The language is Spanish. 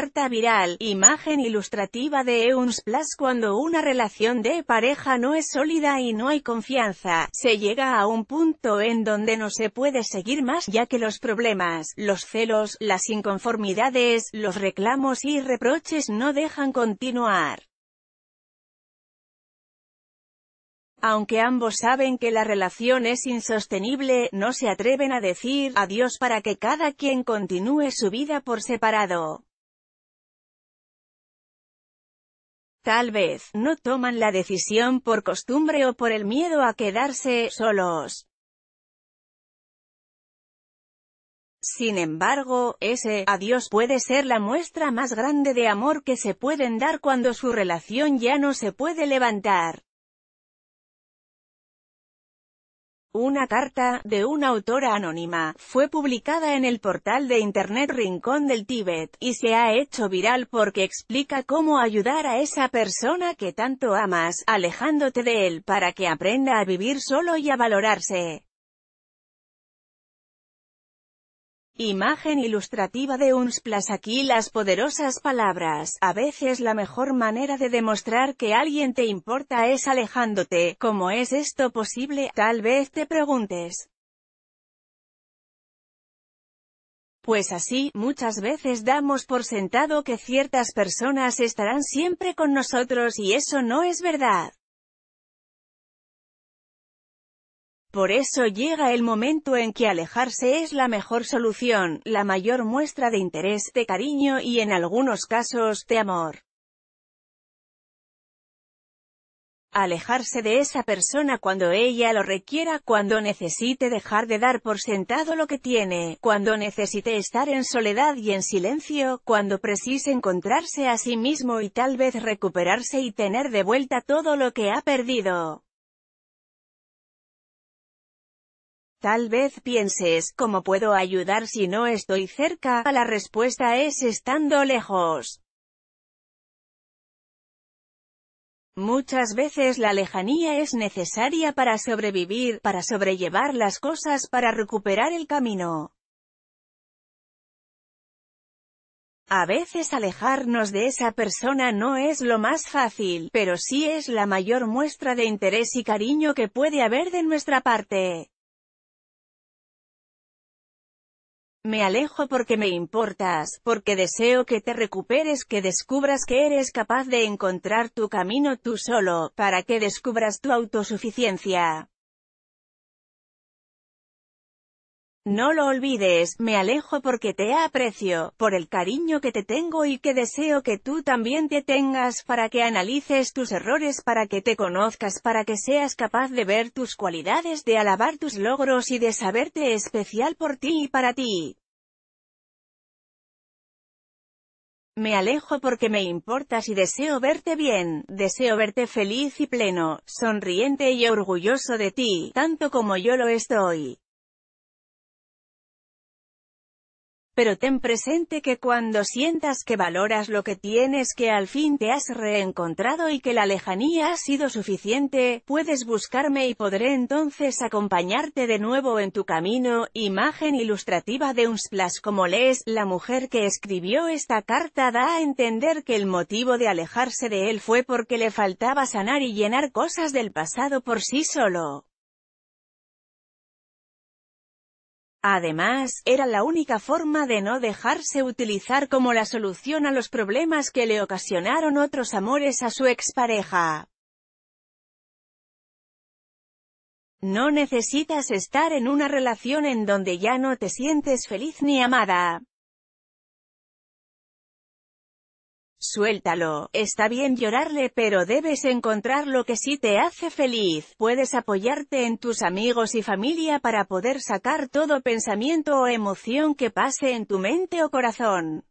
Carta viral, imagen ilustrativa de Euns cuando una relación de pareja no es sólida y no hay confianza, se llega a un punto en donde no se puede seguir más ya que los problemas, los celos, las inconformidades, los reclamos y reproches no dejan continuar. Aunque ambos saben que la relación es insostenible, no se atreven a decir adiós para que cada quien continúe su vida por separado. Tal vez, no toman la decisión por costumbre o por el miedo a quedarse solos. Sin embargo, ese adiós puede ser la muestra más grande de amor que se pueden dar cuando su relación ya no se puede levantar. Una carta, de una autora anónima, fue publicada en el portal de internet Rincón del Tíbet, y se ha hecho viral porque explica cómo ayudar a esa persona que tanto amas, alejándote de él para que aprenda a vivir solo y a valorarse. Imagen ilustrativa de Unsplash Aquí las poderosas palabras. A veces la mejor manera de demostrar que alguien te importa es alejándote. ¿Cómo es esto posible? Tal vez te preguntes. Pues así, muchas veces damos por sentado que ciertas personas estarán siempre con nosotros y eso no es verdad. Por eso llega el momento en que alejarse es la mejor solución, la mayor muestra de interés, de cariño y en algunos casos, de amor. Alejarse de esa persona cuando ella lo requiera, cuando necesite dejar de dar por sentado lo que tiene, cuando necesite estar en soledad y en silencio, cuando precise encontrarse a sí mismo y tal vez recuperarse y tener de vuelta todo lo que ha perdido. Tal vez pienses, ¿cómo puedo ayudar si no estoy cerca? La respuesta es estando lejos. Muchas veces la lejanía es necesaria para sobrevivir, para sobrellevar las cosas, para recuperar el camino. A veces alejarnos de esa persona no es lo más fácil, pero sí es la mayor muestra de interés y cariño que puede haber de nuestra parte. Me alejo porque me importas, porque deseo que te recuperes, que descubras que eres capaz de encontrar tu camino tú solo, para que descubras tu autosuficiencia. No lo olvides, me alejo porque te aprecio, por el cariño que te tengo y que deseo que tú también te tengas para que analices tus errores, para que te conozcas, para que seas capaz de ver tus cualidades, de alabar tus logros y de saberte especial por ti y para ti. Me alejo porque me importas y deseo verte bien, deseo verte feliz y pleno, sonriente y orgulloso de ti, tanto como yo lo estoy. pero ten presente que cuando sientas que valoras lo que tienes que al fin te has reencontrado y que la lejanía ha sido suficiente, puedes buscarme y podré entonces acompañarte de nuevo en tu camino, imagen ilustrativa de un splash como lees, la mujer que escribió esta carta da a entender que el motivo de alejarse de él fue porque le faltaba sanar y llenar cosas del pasado por sí solo. Además, era la única forma de no dejarse utilizar como la solución a los problemas que le ocasionaron otros amores a su expareja. No necesitas estar en una relación en donde ya no te sientes feliz ni amada. Suéltalo, está bien llorarle pero debes encontrar lo que sí te hace feliz, puedes apoyarte en tus amigos y familia para poder sacar todo pensamiento o emoción que pase en tu mente o corazón.